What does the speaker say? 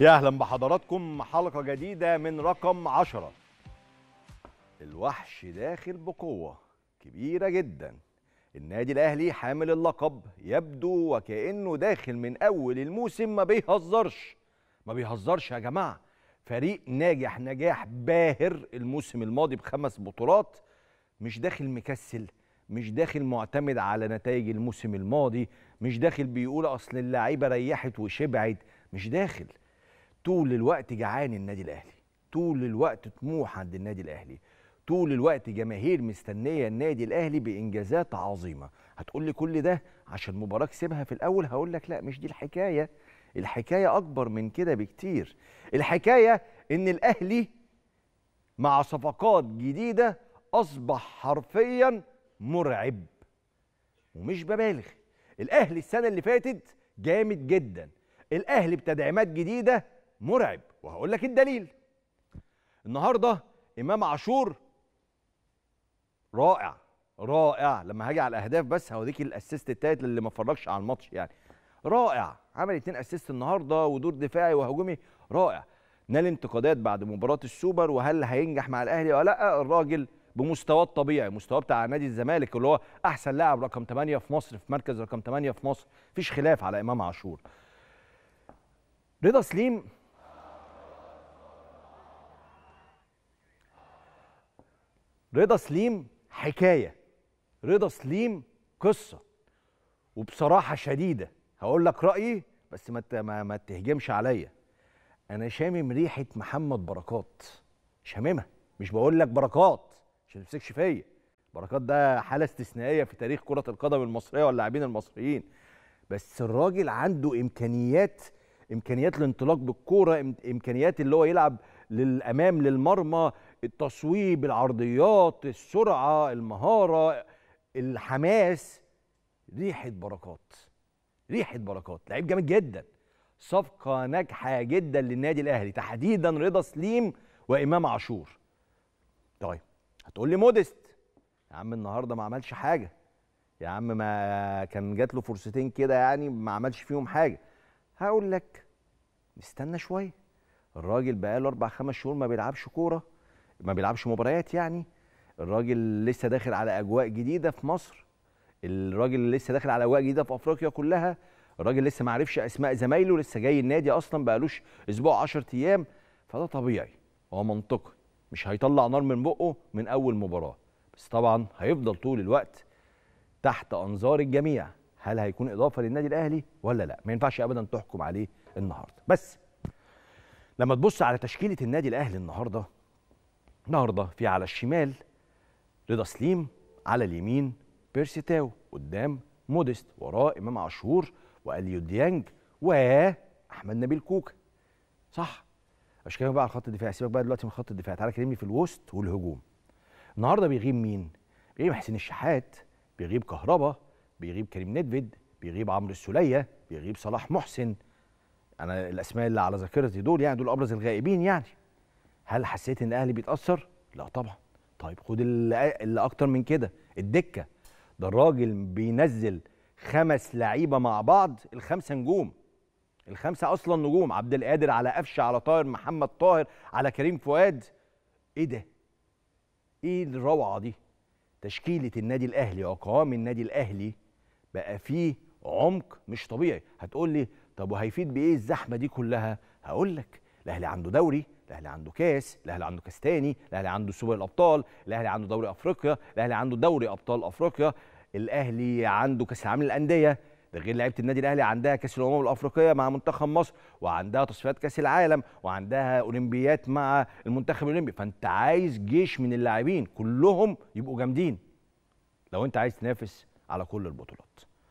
يا اهلا بحضراتكم حلقه جديده من رقم عشرة الوحش داخل بقوه كبيره جدا النادي الاهلي حامل اللقب يبدو وكانه داخل من اول الموسم ما بيهزرش ما بيهزرش يا جماعه فريق ناجح نجاح باهر الموسم الماضي بخمس بطولات مش داخل مكسل مش داخل معتمد على نتائج الموسم الماضي مش داخل بيقول اصل اللعيبه ريحت وشبعت مش داخل طول الوقت جعان النادي الاهلي طول الوقت طموح عند النادي الاهلي طول الوقت جماهير مستنيه النادي الاهلي بانجازات عظيمه هتقول لي كل ده عشان مباراه كسبها في الاول هقول لك لا مش دي الحكايه الحكايه اكبر من كده بكتير الحكايه ان الاهلي مع صفقات جديده اصبح حرفيا مرعب ومش ببالغ الاهلي السنه اللي فاتت جامد جدا الاهلي بتدعيمات جديده مرعب وهقول لك الدليل النهارده امام عاشور رائع رائع لما هاجي على الاهداف بس هوريك الاسيست التالت اللي ما اتفرجش على الماتش يعني رائع عمل اتنين اسيست النهارده ودور دفاعي وهجومي رائع نال انتقادات بعد مباراه السوبر وهل هينجح مع الاهلي ولا لا الراجل بمستواه الطبيعي مستواه بتاع نادي الزمالك اللي هو احسن لاعب رقم 8 في مصر في مركز رقم 8 في مصر مفيش خلاف على امام عاشور رضا سليم رضا سليم حكايه رضا سليم قصه وبصراحه شديده هقول لك رايي بس ما ما تهجمش عليا انا شامم ريحه محمد بركات شاممها مش بقول لك بركات عشان تمسكش فيا بركات ده حاله استثنائيه في تاريخ كره القدم المصريه واللاعبين المصريين بس الراجل عنده امكانيات امكانيات الانطلاق بالكوره امكانيات اللي هو يلعب للامام للمرمى التصويب العرضيات السرعه المهاره الحماس ريحه بركات ريحه بركات لعيب جامد جدا صفقه ناجحه جدا للنادي الاهلي تحديدا رضا سليم وامام عاشور طيب هتقول لي مودست يا عم النهارده ما عملش حاجه يا عم ما كان جات له فرصتين كده يعني ما عملش فيهم حاجه هقول لك استنى شويه الراجل بقاله اربع خمس شهور ما بيلعبش كوره ما بيلعبش مباريات يعني الراجل لسه داخل على اجواء جديده في مصر الراجل لسه داخل على اجواء جديده في افريقيا كلها الراجل لسه ما عرفش اسماء زمايله لسه جاي النادي اصلا بقالوش اسبوع 10 ايام فده طبيعي هو منطقي مش هيطلع نار من بقه من اول مباراه بس طبعا هيفضل طول الوقت تحت انظار الجميع هل هيكون اضافه للنادي الاهلي ولا لا ما ينفعش ابدا تحكم عليه النهارده بس لما تبص على تشكيله النادي الاهلي النهارده النهارده في على الشمال رضا سليم على اليمين بيرسي تاو قدام موديست وراه امام عاشور واليو ديانج واحمد نبيل كوكا صح مش كده بقى على خط الدفاع سيبك بقى دلوقتي من خط الدفاع تعالى كلمني في الوسط والهجوم النهارده بيغيب مين بيغيب حسين الشحات بيغيب كهربا بيغيب كريم ندفيد بيغيب عمرو السوليه بيغيب صلاح محسن انا الاسماء اللي على ذاكرتي دول يعني دول ابرز الغائبين يعني هل حسيت ان الاهلي بيتاثر لا طبعا طيب خد اللي اكتر من كده الدكه ده الراجل بينزل خمس لعيبه مع بعض الخمسه نجوم الخمسه اصلا نجوم عبد القادر على قفشه على طاهر محمد طاهر على كريم فؤاد ايه ده ايه الروعه دي تشكيله النادي الاهلي وقوام النادي الاهلي بقى فيه عمق مش طبيعي هتقول لي طب وهيفيد بايه الزحمه دي كلها هقول لك الاهلي عنده دوري الاهلي عنده كاس الاهلي عنده كاس تاني الاهلي عنده سوبر الابطال الاهلي عنده دوري افريقيا الاهلي عنده دوري ابطال افريقيا الاهلي عنده كاس العالم للانديه ده غير لعيبه النادي الاهلي عندها كاس الامم الافريقيه مع منتخب مصر وعندها تصفيات كاس العالم وعندها اولمبيات مع المنتخب الاولمبي فانت عايز جيش من اللاعبين كلهم يبقوا جامدين لو انت عايز تنافس على كل البطولات